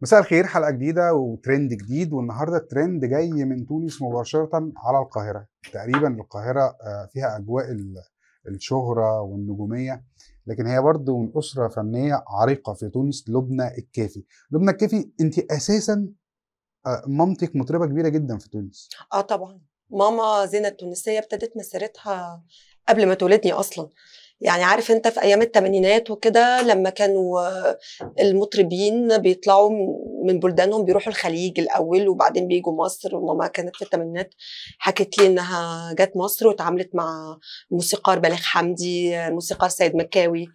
مساء الخير حلقه جديده وترند جديد والنهارده الترند جاي من تونس مباشره على القاهره تقريبا القاهره آه، فيها اجواء الشهره والنجوميه لكن هي برضه من اسره فنيه عريقه في تونس لبنى الكافي لبنى الكافي انت اساسا آه، مامتك مطربه كبيره جدا في تونس اه طبعا ماما زينة التونسيه ابتدت مسيرتها قبل ما تولدني اصلا يعني عارف انت في ايام الثمانينات وكده لما كانوا آه، المطربين بيطلعوا من بلدانهم بيروحوا الخليج الاول وبعدين بيجوا مصر وماما كانت في الثمانينات حكت لي انها جت مصر وتعاملت مع موسيقار بليغ حمدي موسيقار سيد مكاوي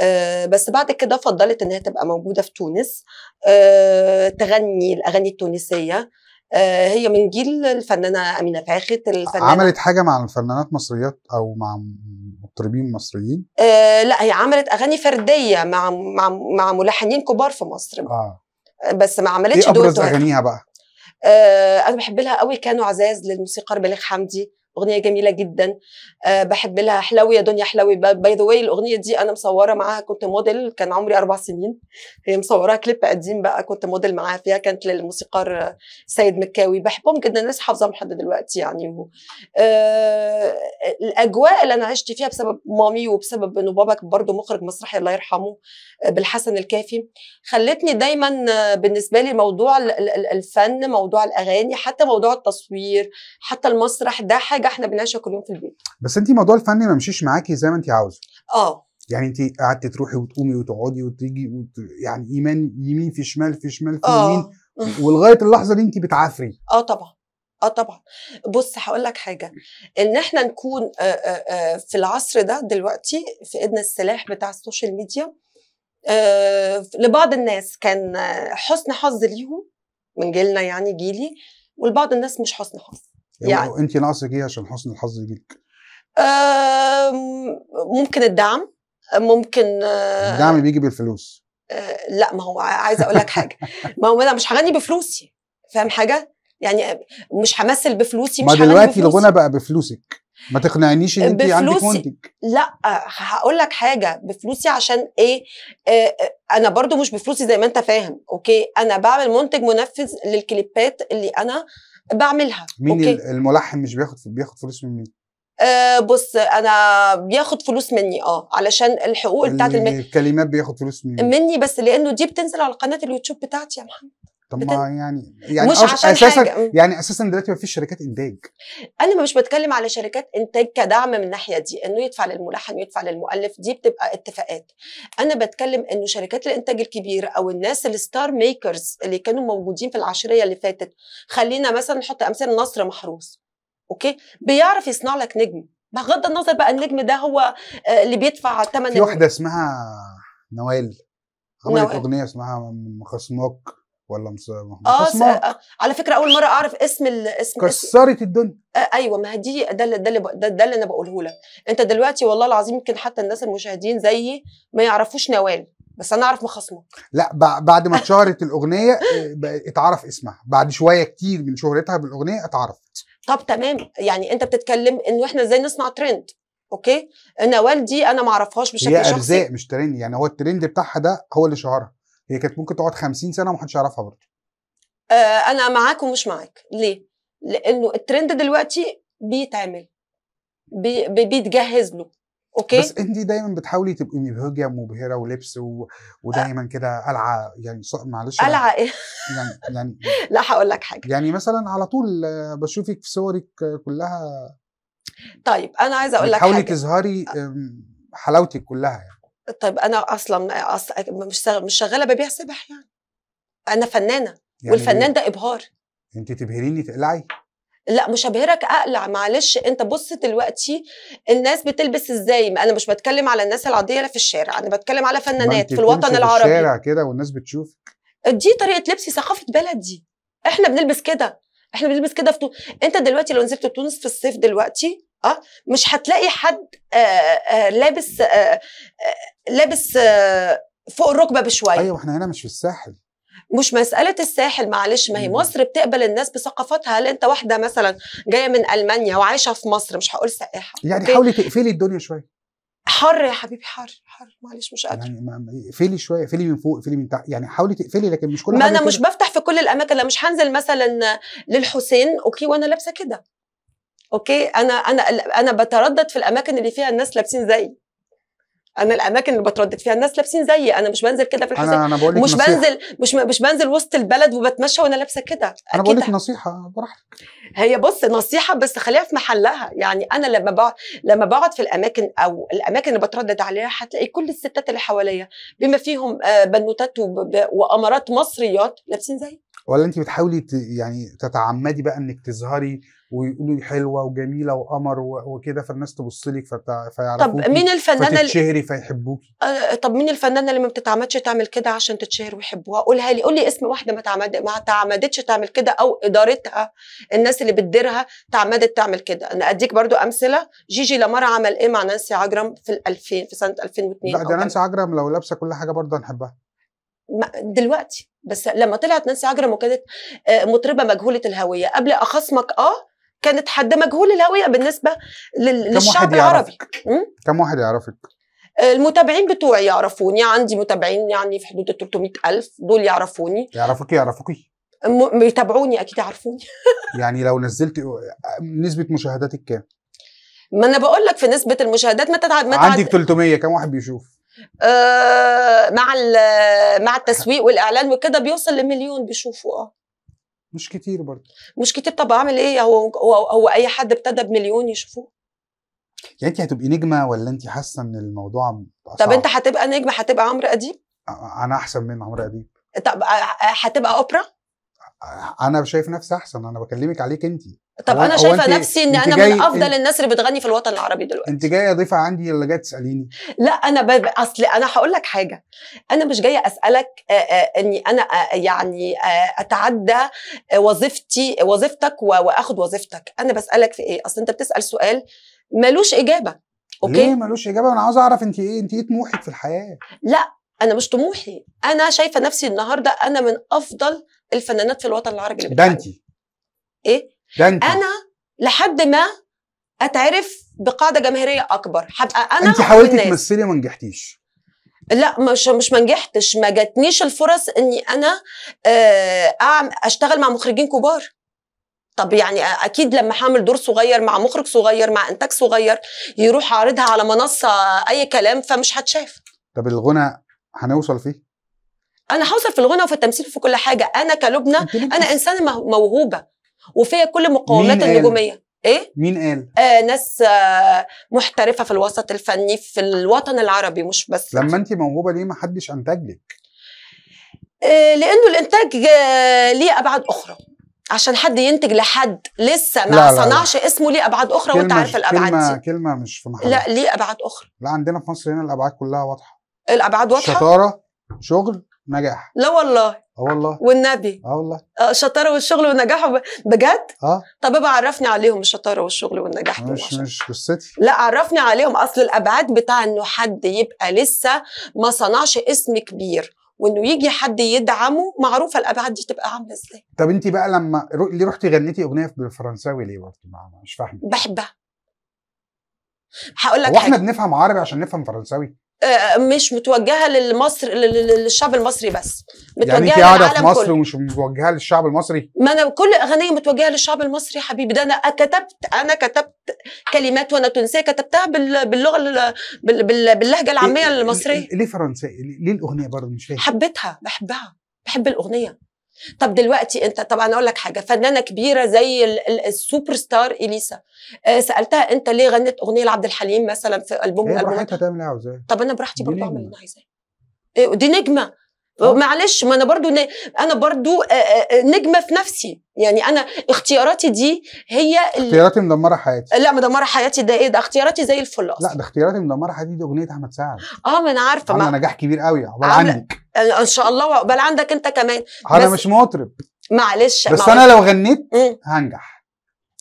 آه، بس بعد كده فضلت انها تبقى موجوده في تونس آه، تغني الاغاني التونسيه آه، هي من جيل الفنانه امينه فاخت الفنانه عملت حاجه مع الفنانات مصريات او مع مطربين مصريين آه لا هي عملت اغاني فرديه مع مع مع ملحنين كبار في مصر آه. اه بس ما عملتش دول ايه ابرز اغانيها بقى آه انا بحب لها قوي كانوا عزاز للموسيقار بليغ حمدي اغنيه جميله جدا آه، بحب لها حلوي يا دنيا حلوي باي ذا واي الاغنيه دي انا مصوره معاها كنت موديل كان عمري اربع سنين هي مصوره كليب قديم بقى كنت موديل معاها فيها كانت للموسيقار آه، سيد مكاوي بحبهم جدا لسه حافظاهم لحد دلوقتي يعني أه الاجواء اللي انا عشت فيها بسبب مامي وبسبب انه بابا برضه مخرج مسرحي الله يرحمه آه، بالحسن الكافي خلتني دايما بالنسبه لي موضوع الفن موضوع الاغاني حتى موضوع التصوير حتى المسرح ده حاجه احنا بنعيشها كل يوم في البيت بس انت موضوع الفن ما مشيش معاكي زي ما انت عاوزه اه يعني انت قعدت تروحي وتقومي وتقعدي وتيجي وت... يعني ايمان يمين في شمال في شمال في أوه. يمين ولغايه اللحظه دي انت بتعافري اه طبعا اه طبعا بص هقول لك حاجه ان احنا نكون آآ آه، آآ آه، آه، في العصر ده دلوقتي في ايدنا السلاح بتاع السوشيال ميديا لبعض الناس كان حسن حظ ليهم من جيلنا يعني جيلي ولبعض الناس مش حسن حظ يعني, يعني انت ناقصك ايه عشان حسن الحظ يجيلك؟ ممكن الدعم ممكن آه، الدعم بيجي بالفلوس آه، لا ما هو عايزه اقول لك حاجه ما هو انا مش هغني بفلوسي فاهم حاجه يعني مش همثل بفلوسي مش ما دلوقتي الغنى بقى بفلوسك ما تقنعنيش ان انت عندك منتج لا هقول لك حاجه بفلوسي عشان ايه آه،, آه انا برضو مش بفلوسي زي ما انت فاهم اوكي انا بعمل منتج منفذ للكليبات اللي انا بعملها مين أوكي. الملحن مش بياخد بياخد فلوس من مين؟ أه بص انا بياخد فلوس مني اه علشان الحقوق بتاعت الكلمات بياخد فلوس مني مني بس لانه دي بتنزل على قناه اليوتيوب بتاعتي يا محمد طب ما يعني يعني مش عشان اساسا حاجة. يعني اساسا دلوقتي ما فيش شركات انتاج انا مش بتكلم على شركات انتاج كدعم من الناحيه دي انه يدفع للملحن ويدفع للمؤلف دي بتبقى اتفاقات انا بتكلم انه شركات الانتاج الكبيره او الناس الستار ميكرز اللي كانوا موجودين في العشريه اللي فاتت خلينا مثلا نحط امثال نصر محروس اوكي بيعرف يصنع لك نجم بغض النظر بقى النجم ده هو آه، اللي بيدفع ثمن في واحده اسمها نوال عملت اغنيه اسمها مخصموك ولا آه، مخصومه اه على فكره اول مره اعرف اسم الاسم كسرت الدنيا آه ايوه ما دي ده اللي ده اللي ده اللي انا بقوله لك انت دلوقتي والله العظيم يمكن حتى الناس المشاهدين زيي ما يعرفوش نوال بس انا اعرف مخاصمه لا بعد ما اتشهرت الاغنيه آه، اتعرف اسمها بعد شويه كتير من شهرتها بالاغنيه اتعرفت طب تمام يعني انت بتتكلم انه احنا ازاي نصنع ترند اوكي نوال دي انا ما اعرفهاش بشكل هي شخصي هي ارزاق مش ترند يعني هو الترند بتاعها ده هو اللي شهرها هي كانت ممكن تقعد 50 سنه ومحدش يعرفها برضه آه، انا معاك ومش معاك ليه لانه الترند دلوقتي بيتعمل بي بيتجهز له اوكي بس انت دايما بتحاولي تبقي مبهجه ومبهره ولبس و... ودايما كده قلعه يعني ص... معلش قلعه ايه؟ يعني يعني لا هقول لك حاجه يعني مثلا على طول بشوفك في صورك كلها طيب انا عايزه اقول لك حاجه بتحاولي تظهري حلاوتك كلها يعني طيب انا اصلا مش مش شغاله ببيع سبح يعني انا فنانه يعني والفنان ده ابهار انت تبهريني تقلعي لا مش هبهرك اقلع معلش انت بص دلوقتي الناس بتلبس ازاي انا مش بتكلم على الناس العاديه اللي في الشارع انا بتكلم على فنانات في الوطن العربي في الشارع كده والناس بتشوف دي طريقه لبسي ثقافه بلدي احنا بنلبس كده احنا بنلبس كده في تونس انت دلوقتي لو نزلت تونس في الصيف دلوقتي اه مش هتلاقي حد آه، آه، لابس آه، لابس فوق الركبه بشويه ايوه احنا هنا مش في الساحل مش مسألة الساحل معلش ما هي مصر بتقبل الناس بثقافتها هل أنت واحدة مثلا جاية من ألمانيا وعايشة في مصر مش هقول سائحة يعني أوكي. حاولي تقفلي الدنيا شوية حر يا حبيبي حر حر معلش مش قادره يعني اقفلي شويه اقفلي من فوق اقفلي من تحت يعني حاولي تقفلي لكن مش كل ما انا مش بفتح في كل الاماكن لا مش هنزل مثلا للحسين اوكي وانا لابسه كده اوكي انا انا انا بتردد في الاماكن اللي فيها الناس لابسين زيي انا الاماكن اللي بتردد فيها الناس لابسين زيي انا مش بنزل كده في الحسين أنا أنا بقولك مش نصيحة. بنزل مش مش بنزل وسط البلد وبتمشى وانا لابسه كده انا بقول لك نصيحه براحتك هي بص نصيحه بس خليها في محلها يعني انا لما بقعد لما بقعد في الاماكن او الاماكن اللي بتردد عليها هتلاقي كل الستات اللي حواليا بما فيهم آه، بنوتات وامارات مصريات لابسين زيي ولا انت بتحاولي يعني تتعمدي بقى انك تظهري ويقولوا حلوه وجميله وقمر وكده فالناس تبص لك فيعرفوكي طب مين الفنانه فتتشهري فيحبوكي آه، طب مين الفنانه اللي ما بتتعمدش تعمل كده عشان تتشهر ويحبوها قولها لي قول لي اسم واحده ما تعمد ما تعمدتش تعمل كده او ادارتها الناس اللي بتديرها تعمدت تعمل كده انا اديك برضو امثله جيجي لامار عمل ايه مع نانسي عجرم في 2000 في سنه 2002 لا ده نانسي عجرم لو لابسه كل حاجه برضه هنحبها دلوقتي بس لما طلعت نانسي عجرم وكانت آه، مطربه مجهوله الهويه قبل اخصمك اه كانت حد مجهول الهويه بالنسبه للشعب العربي كم واحد يعرفك آه، المتابعين بتوعي يعرفوني عندي متابعين يعني في حدود ال 300000 دول يعرفوني يعرفوكي يعرفوكي بيتابعوني اكيد يعرفوني يعني لو نزلت نسبه مشاهداتك كام ما انا بقول لك في نسبه المشاهدات ما تتعد ما تتعد عندك 300 كم واحد بيشوف آه، مع مع التسويق والاعلان وكده بيوصل لمليون بيشوفوا اه مش كتير برضه مش كتير طب اعمل ايه هو هو, هو اي حد ابتدى بمليون يشوفوه يعني انت هتبقي نجمه ولا انت حاسه ان الموضوع طب انت هتبقى نجمه هتبقى عمرو اديب انا احسن من عمرو اديب طب هتبقى اوبرا انا شايف نفسي احسن انا بكلمك عليك انت طب انا شايفه نفسي ان انا من افضل الناس اللي بتغني في الوطن العربي دلوقتي انت جايه ضيفه عندي ولا جايه تساليني لا انا اصل انا هقول لك حاجه انا مش جايه اسالك آآ آآ اني انا يعني اتعدى وظيفتي وظيفتك واخد وظيفتك انا بسالك في ايه اصل انت بتسال سؤال ملوش اجابه اوكي ليه ملوش اجابه انا عاوز اعرف انت ايه انت ايه طموحك في الحياه لا انا مش طموحي انا شايفه نفسي النهارده انا من افضل الفنانات في الوطن العربي اللي ده انت ايه ده انت. انا لحد ما اتعرف بقاعده جماهيريه اكبر هبقى انا انت حاولتي تمثلي ما نجحتيش لا مش مش ما نجحتش ما جاتنيش الفرص اني انا آه، اشتغل مع مخرجين كبار طب يعني اكيد لما هعمل دور صغير مع مخرج صغير مع انتاج صغير يروح عارضها على منصه اي كلام فمش هتشاف طب الغنى هنوصل فيه انا هوصل في الغنى وفي التمثيل وفي كل حاجه انا كلبنى انا انسانه موهوبه وفيها كل المقومات النجوميه ايه مين قال آه ناس آه محترفه في الوسط الفني في الوطن العربي مش بس لما انت موهوبه ليه ما حدش انتج لك آه لانه الانتاج آه ليه ابعاد اخرى عشان حد ينتج لحد لسه ما صنعش اسمه ليه ابعاد اخرى وانت عارف الابعاد كلمة دي كلمه مش في محلها لا ليه ابعاد اخرى لا عندنا في مصر هنا الابعاد كلها واضحه الابعاد واضحه شطاره شغل نجاح لا والله اه والله والنبي اه والله آه، الشطاره والشغل والنجاح بجد اه طب ابقى عرفني عليهم الشطاره والشغل والنجاح مش مش قصتي لا عرفني عليهم اصل الابعاد بتاع انه حد يبقى لسه ما صنعش اسم كبير وانه يجي حد يدعمه معروفه الابعاد دي تبقى عامله ازاي طب انت بقى لما ليه رحتي غنيتي اغنيه بالفرنساوي ليه برضه مش فاهمه بحبها هقول لك هو احنا بنفهم عربي عشان نفهم فرنساوي مش متوجهه للمصر للشعب المصري بس متوجهه يعني انت قاعده في مصر ومش متوجهه للشعب المصري ما انا كل اغانيه متوجهه للشعب المصري يا حبيبي ده انا كتبت انا كتبت كلمات وانا تونسيه كتبتها باللغه باللهجه العاميه إيه، المصريه ليه فرنسيه ليه الاغنيه برضه مش فاهم حبيتها بحبها بحب الاغنيه طب دلوقتي انت طبعا اقول لك حاجه فنانه كبيره زي السوبر ستار اليسا آه، سالتها انت ليه غنت اغنيه لعبد الحليم مثلا في البوم البوم البومات تعمل عاوزاه طب انا براحتي برضه اعمل اللي انا عايزاه آه، دي نجمه معلش ما انا برضو ن... انا برضو آه، نجمه في نفسي يعني انا اختياراتي دي هي اللي... اختياراتي مدمره حياتي لا مدمره حياتي ده ايه ده اختياراتي زي الفل لا ده اختياراتي مدمره حياتي دي اغنيه احمد سعد اه ما انا عارفه ما... نجاح كبير قوي عباره عنك آه، ان شاء الله وعقبال عندك انت كمان انا مش مطرب معلش بس معلش. انا لو غنيت هنجح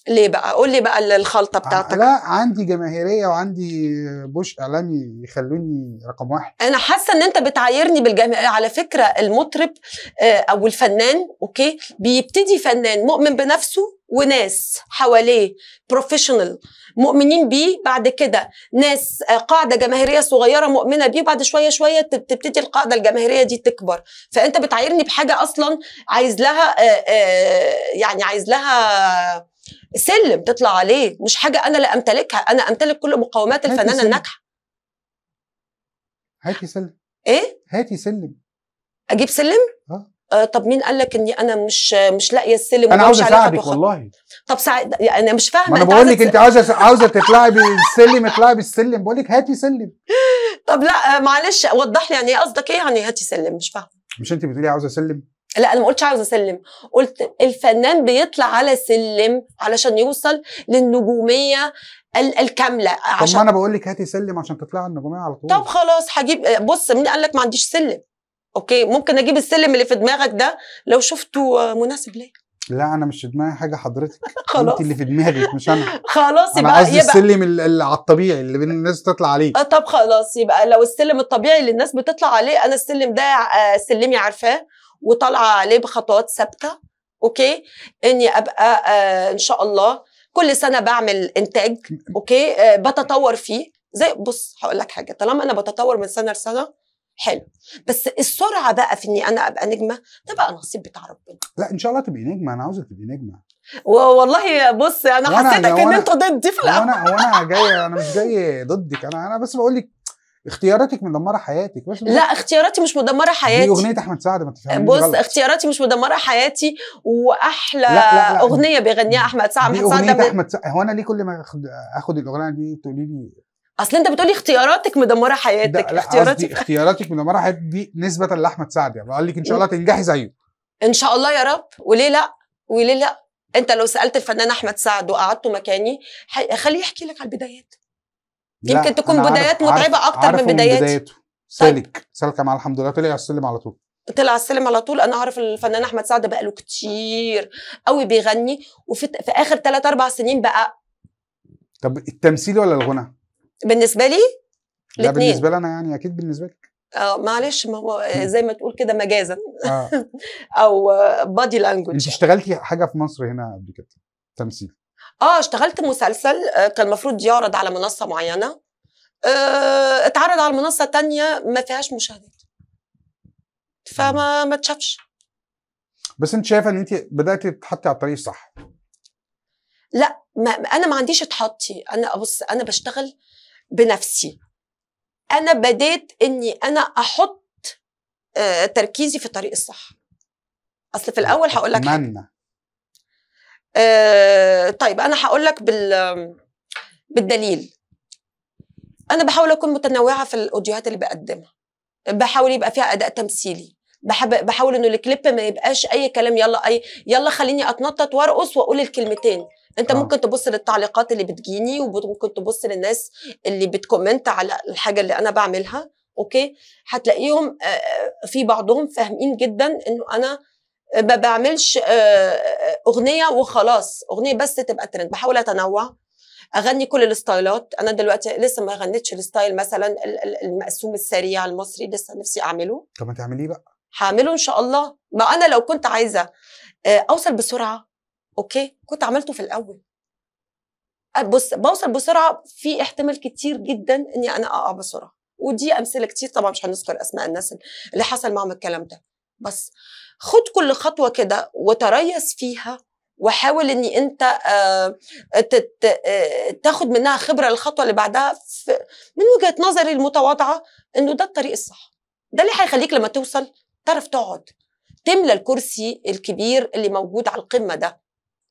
ليه بقى قول لي بقى الخلطه بتاعتك لا عندي جماهيريه وعندي بوش اعلامي يخلوني رقم واحد انا حاسه ان انت بتعايرني بالجماهير على فكره المطرب آه، او الفنان اوكي بيبتدي فنان مؤمن بنفسه وناس حواليه بروفيشنال مؤمنين بيه بعد كده ناس آه، قاعده جماهيريه صغيره مؤمنه بيه بعد شويه شويه تبتدي القاعده الجماهيريه دي تكبر فانت بتعايرني بحاجه اصلا عايز لها آه، يعني عايز لها سلم تطلع عليه مش حاجه انا لا امتلكها انا امتلك كل مقومات الفنانه الناجحه هاتي سلم ايه هاتي سلم اجيب سلم اه آه طب مين قال لك اني انا مش مش لاقيه السلم انا عاوز اساعدك والله طب ساعد يعني انا مش فاهمه انا بقول لك انت عاوزه عاوزه تطلعي بالسلم اطلعي بالسلم بقول لك هاتي سلم طب لا آه، معلش وضح لي يعني ايه قصدك ايه يعني هاتي سلم مش فاهمه مش انت بتقولي عاوزه سلم لا انا ما قلتش عاوز اسلم قلت الفنان بيطلع على سلم علشان يوصل للنجوميه الكامله عشان طب ما انا بقول لك هاتي سلم عشان تطلع النجوميه على طول طب خلاص هجيب بص مين قال لك ما عنديش سلم اوكي ممكن اجيب السلم اللي في دماغك ده لو شفته مناسب ليا لا انا مش في دماغي حاجه حضرتك خلاص انت اللي في دماغك مش انا خلاص يبقى انا يبقى السلم اللي على الطبيعي اللي الناس تطلع عليه آه، طب خلاص يبقى لو السلم الطبيعي اللي الناس بتطلع عليه انا السلم ده آه، سلمي عارفاه وطالعه عليه بخطوات ثابته اوكي اني ابقى آه ان شاء الله كل سنه بعمل انتاج اوكي آه بتطور فيه زي بص هقول لك حاجه طالما انا بتطور من سنه لسنه حلو بس السرعه بقى في اني انا ابقى نجمه ده بقى نصيب بتاع ربنا لا ان شاء الله تبقي نجمه انا عاوزك تبقي نجمه والله بص انا حسيتك ان انت ضدي في الاول انا انا جاي انا مش جاي ضدك انا انا بس بقول لك اختياراتك مدمره حياتك بس لا اختياراتي مش مدمره حياتي دي اغنيه احمد سعد ما تفهميش بص غلط. اختياراتي مش مدمره حياتي واحلى لا لا لا اغنيه بيغنيها احمد سعد احمد سعد احمد سعد هو انا ليه كل ما اخد اخد الاغنيه دي تقولي لي اصل انت بتقولي اختياراتك مدمره حياتك لا اختياراتي اختياراتك مدمره حياتك دي نسبه لاحمد سعد يعني بقول لك ان شاء الله تنجحي زيه ان شاء الله يا رب وليه لا وليه لا انت لو سالت الفنان احمد سعد وقعدته مكاني خليه يحكي لك على البدايات يمكن تكون بدايات متعبه اكتر من بداياته سالك طيب. سالكه مع الحمد لله طلع على السلم على طول طلع على السلم على طول انا اعرف الفنان احمد سعد بقى له كتير قوي بيغني وفي في اخر 3 4 سنين بقى طب التمثيل ولا الغنى بالنسبه لي لا بالنسبه لي انا يعني اكيد بالنسبه لك اه معلش ما هو زي ما تقول كده مجازا آه. او بادي لانجوج انت اشتغلتي حاجه في مصر هنا قبل كده تمثيل اه اشتغلت مسلسل آه، كان المفروض يعرض على منصه معينه اه اتعرض على منصه تانية ما فيهاش مشاهدات فما ما تشافش بس انت شايفه ان انت بداتي تتحطي على الطريق الصح لا ما انا ما عنديش اتحطي انا بص انا بشتغل بنفسي انا بديت اني انا احط آه، تركيزي في الطريق الصح اصل في الاول هقول لك اتمنى آه طيب انا هقول لك بال بالدليل انا بحاول اكون متنوعه في الاوديوهات اللي بقدمها بحاول يبقى فيها اداء تمثيلي بحاول انه الكليب ما يبقاش اي كلام يلا اي يلا خليني اتنطط وارقص واقول الكلمتين انت آه. ممكن تبص للتعليقات اللي بتجيني وممكن تبص للناس اللي بتكومنت على الحاجه اللي انا بعملها اوكي هتلاقيهم آه، في بعضهم فاهمين جدا انه انا ما بعملش آه، آه، اغنيه وخلاص اغنيه بس تبقى ترند بحاول اتنوع اغني كل الستايلات انا دلوقتي لسه ما غنيتش الستايل مثلا المقسوم السريع المصري لسه نفسي اعمله طب ما تعمليه بقى هعمله ان شاء الله ما انا لو كنت عايزه آه، اوصل بسرعه اوكي كنت عملته في الاول بص بوصل بسرعه في احتمال كتير جدا اني انا اقع بسرعه ودي امثله كتير طبعا مش هنذكر اسماء الناس اللي حصل معاهم الكلام ده بس خد كل خطوه كده وتريث فيها وحاول ان انت آه، آه، تاخد منها خبره الخطوه اللي بعدها من وجهه نظري المتواضعه انه ده الطريق الصح ده اللي هيخليك لما توصل تعرف تقعد تملى الكرسي الكبير اللي موجود على القمه ده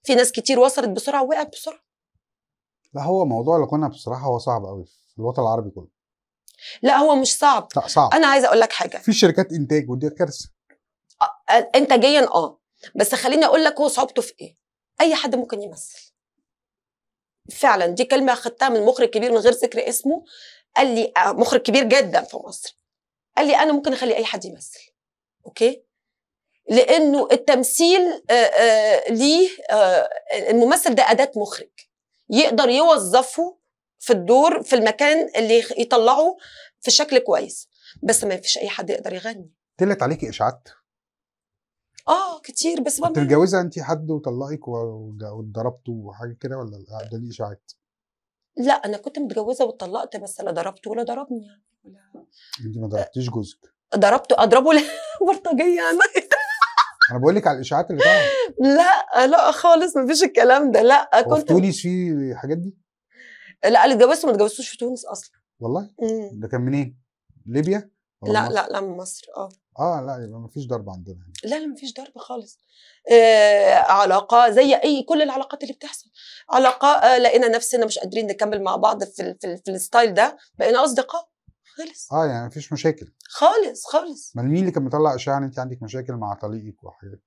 في ناس كتير وصلت بسرعه ووقعت بسرعه لا هو موضوع كنا بصراحه هو صعب قوي في الوطن العربي كله لا هو مش صعب لا صعب انا عايزه اقول لك حاجه في شركات انتاج ودي كارثه آه، آه، انتاجيا اه بس خليني اقول لك هو صعوبته في ايه اي حد ممكن يمثل فعلا دي كلمه خدتها من مخرج كبير من غير ذكر اسمه قال لي آه، مخرج كبير جدا في مصر قال لي انا ممكن اخلي اي حد يمثل اوكي لانه التمثيل ليه الممثل ده اداه مخرج يقدر يوظفه في الدور في المكان اللي يطلعه في شكل كويس بس ما فيش اي حد يقدر يغني طلعت عليكي اشاعات اه كتير بس بقى تتجوزها انت حد وطلقك واتضربته وحاجه كده ولا ده ليه اشاعات؟ لا انا كنت متجوزه واتطلقت بس لا ضربته ولا ضربني يعني انت ما ضربتيش جوزك ضربته اضربه بلطجيه انا يعني. انا بقول لك على الاشاعات اللي طالعه لا لا خالص ما فيش الكلام ده لا كنت في تونس في الحاجات دي؟ لا اللي اتجوزته ما اتجوزتوش في تونس اصلا والله؟ ده كان منين؟ ليبيا؟ لا مصر. لا لا من مصر اه اه لا يبقى ما فيش ضرب عندنا لا لا ما فيش ضرب خالص آه علاقه زي اي كل العلاقات اللي بتحصل علاقه آه لقينا نفسنا مش قادرين نكمل مع بعض في الـ في, الـ في الستايل ده بقينا اصدقاء خالص اه يعني ما فيش مشاكل خالص خالص ما مين اللي كان مطلع اشاعه ان انت عندك مشاكل مع طليقك وحاجات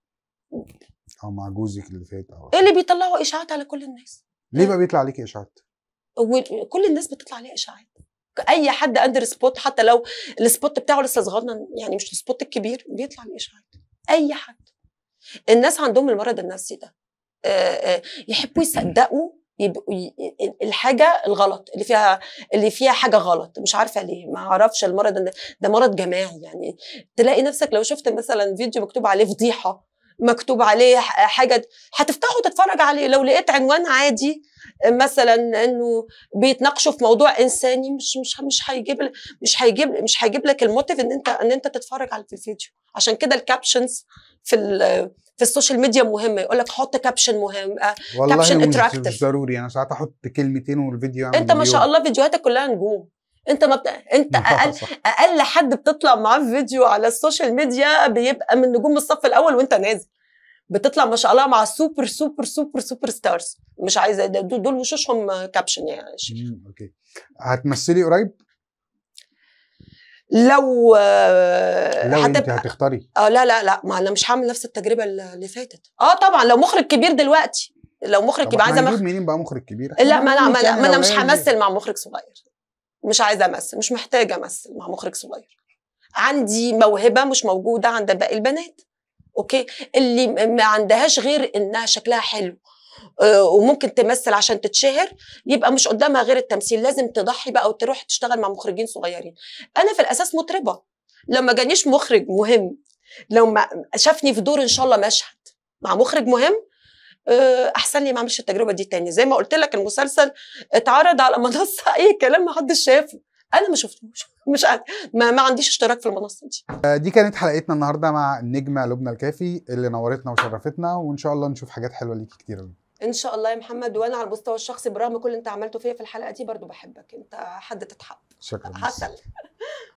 او مع جوزك اللي فات او ايه اللي بيطلعوا اشاعات على كل الناس ليه إيه؟ بقى بيطلع عليكي اشاعات؟ كل الناس بتطلع عليها اشاعات اي حد اندر سبوت حتى لو السبوت بتاعه لسه صغنن يعني مش السبوت الكبير بيطلع الاشعاعات اي حد الناس عندهم المرض النفسي ده آه، آه، يحبوا يصدقوا يبقوا الحاجه الغلط اللي فيها اللي فيها حاجه غلط مش عارفه ليه ما اعرفش المرض ده, ده مرض جماعي يعني تلاقي نفسك لو شفت مثلا فيديو مكتوب عليه فضيحه مكتوب عليه حاجه هتفتحه تتفرج عليه لو لقيت عنوان عادي مثلا انه بيتناقشوا في موضوع انساني مش مش مش هيجيب مش هيجيب مش هيجيب لك الموتيف ان انت ان انت تتفرج على الفيديو عشان كده الكابشنز في في السوشيال ميديا مهمه يقول لك حط كابشن مهم آه، والله كابشن اتراكتف مش ضروري انا ساعات احط كلمتين والفيديو انت ما شاء الله فيديوهاتك كلها نجوم انت ما بت... انت اقل اقل حد بتطلع معاه فيديو على السوشيال ميديا بيبقى من نجوم الصف الاول وانت نازل بتطلع ما شاء الله مع السوبر سوبر سوبر سوبر ستارز مش عايزه دول وشوشهم كابشن يعني اوكي هتمثلي قريب؟ لو لو آه، انت هتختاري اه لا لا لا ما انا مش هعمل نفس التجربه اللي فاتت اه طبعا لو مخرج كبير دلوقتي لو مخرج يبقى عايزه مخرج منين بقى مخرج كبير لا ما انا ما انا, ما أنا مش همثل مع مخرج صغير مش عايزه امثل مش محتاجه امثل مع مخرج صغير عندي موهبه مش موجوده عند باقي البنات اوكي اللي ما عندهاش غير انها شكلها حلو آه، وممكن تمثل عشان تتشهر يبقى مش قدامها غير التمثيل لازم تضحي بقى وتروح تشتغل مع مخرجين صغيرين انا في الاساس مطربه لما جانيش مخرج مهم لو ما شافني في دور ان شاء الله مشهد مع مخرج مهم آه، احسن لي ما اعملش التجربه دي تاني زي ما قلت لك المسلسل اتعرض على منصه اي كلام ما حدش شافه انا ما شفتوش مش عارف ما, ما عنديش اشتراك في المنصه دي دي كانت حلقتنا النهارده مع النجمه لبنى الكافي اللي نورتنا وشرفتنا وان شاء الله نشوف حاجات حلوه ليكي كتير ان شاء الله يا محمد وانا على المستوى الشخصي برغم كل اللي انت عملته فيا في الحلقه دي برضو بحبك انت حد تتحب شكرا حسن